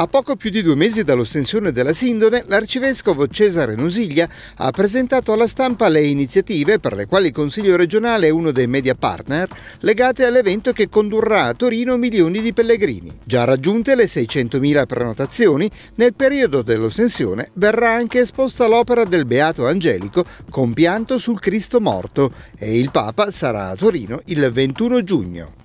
A poco più di due mesi dall'ostensione della Sindone, l'arcivescovo Cesare Nusiglia ha presentato alla stampa le iniziative per le quali il Consiglio regionale è uno dei media partner legate all'evento che condurrà a Torino milioni di pellegrini. Già raggiunte le 600.000 prenotazioni, nel periodo dell'ostensione verrà anche esposta l'opera del Beato Angelico Compianto sul Cristo morto e il Papa sarà a Torino il 21 giugno.